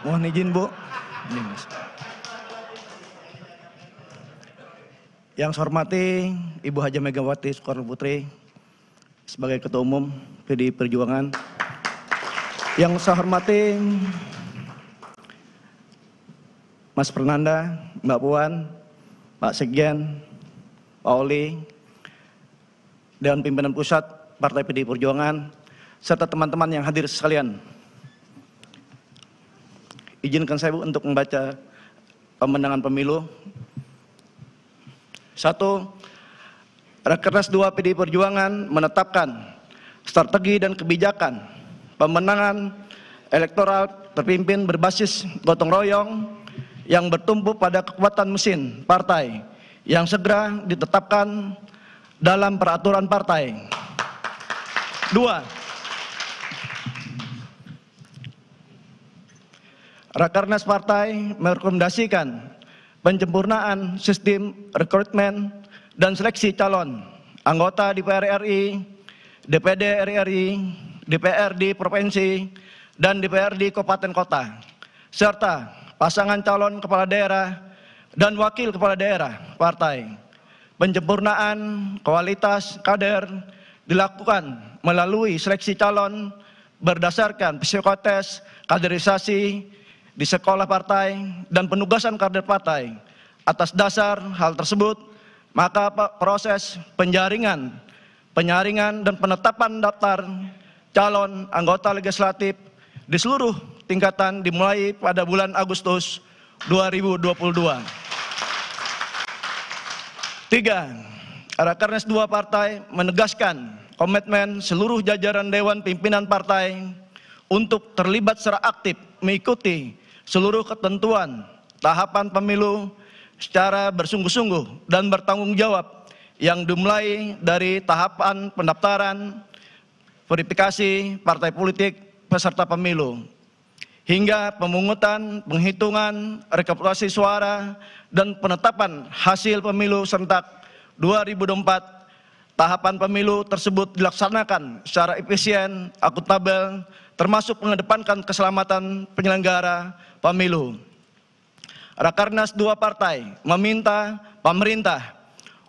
Mohon izin Bu. Ini Mas. Yang saya hormati Ibu Haja Megawati Soekarno Putri sebagai Ketua Umum PD Perjuangan. Yang saya hormati Mas Fernanda, Mbak Puan, Pak Sekjen, Pak Oli, dan Pimpinan Pusat Partai PD Perjuangan, serta teman-teman yang hadir sekalian izinkan saya untuk membaca pemenangan pemilu. Satu, Rakernas 2 PDI Perjuangan menetapkan strategi dan kebijakan pemenangan elektoral terpimpin berbasis gotong royong yang bertumpu pada kekuatan mesin partai yang segera ditetapkan dalam peraturan partai. Dua, rakernas partai merekomendasikan penyempurnaan sistem rekrutmen dan seleksi calon anggota DPR RI, DPD RI, DPRD Provinsi, dan DPRD Kabupaten Kota, serta pasangan calon kepala daerah dan wakil kepala daerah partai. Penyempurnaan kualitas kader dilakukan melalui seleksi calon berdasarkan psikotes, kaderisasi, di sekolah partai dan penugasan kader partai. Atas dasar hal tersebut, maka proses penjaringan, penyaringan dan penetapan daftar calon anggota legislatif di seluruh tingkatan dimulai pada bulan Agustus 2022. Tiga, Rakernas dua partai menegaskan komitmen seluruh jajaran Dewan Pimpinan Partai untuk terlibat secara aktif mengikuti seluruh ketentuan tahapan pemilu secara bersungguh-sungguh dan bertanggung jawab yang dimulai dari tahapan pendaftaran, verifikasi partai politik peserta pemilu hingga pemungutan, penghitungan, rekapitulasi suara dan penetapan hasil pemilu serentak 2024 tahapan pemilu tersebut dilaksanakan secara efisien, akuntabel termasuk mengedepankan keselamatan penyelenggara pemilu. Rakernas dua partai meminta pemerintah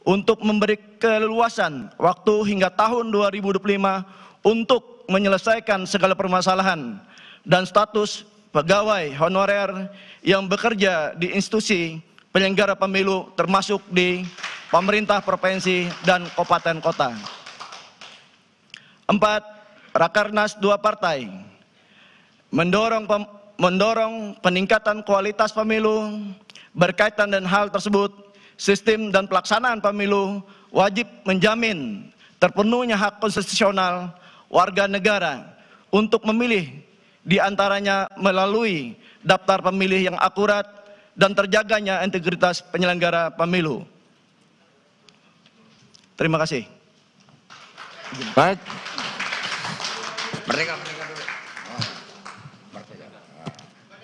untuk memberi keleluasan waktu hingga tahun 2025 untuk menyelesaikan segala permasalahan dan status pegawai honorer yang bekerja di institusi penyelenggara pemilu termasuk di pemerintah provinsi dan kabupaten kota. Empat, Rakernas dua partai mendorong pem, mendorong peningkatan kualitas pemilu berkaitan dengan hal tersebut sistem dan pelaksanaan pemilu wajib menjamin terpenuhnya hak konstitusional warga negara untuk memilih diantaranya melalui daftar pemilih yang akurat dan terjaganya integritas penyelenggara pemilu. Terima kasih. Baik. Merdeka, merdeka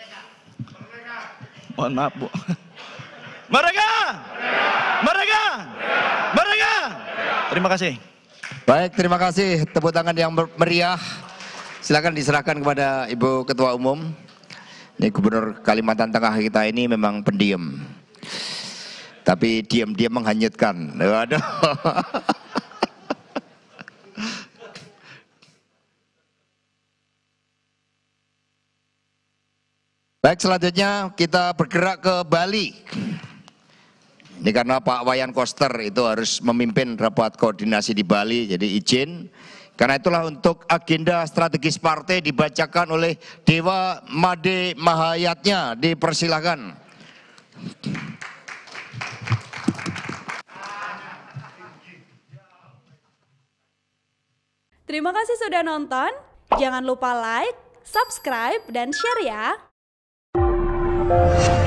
ah. Mohon maaf, Bu. Merdeka! Merdeka! Merdeka! Terima kasih. Baik, terima kasih. Tepuk tangan yang meriah. Silakan diserahkan kepada Ibu Ketua Umum. Ini Gubernur Kalimantan Tengah kita ini memang pendiam. Tapi diam-diam menghanyutkan. Waduh. Baik selanjutnya kita bergerak ke Bali. Ini karena Pak Wayan Koster itu harus memimpin rapat koordinasi di Bali, jadi izin. Karena itulah untuk agenda strategis partai dibacakan oleh Dewa Made Mahayatnya, dipersilahkan Terima kasih sudah nonton. Jangan lupa like, subscribe, dan share ya. Thank you.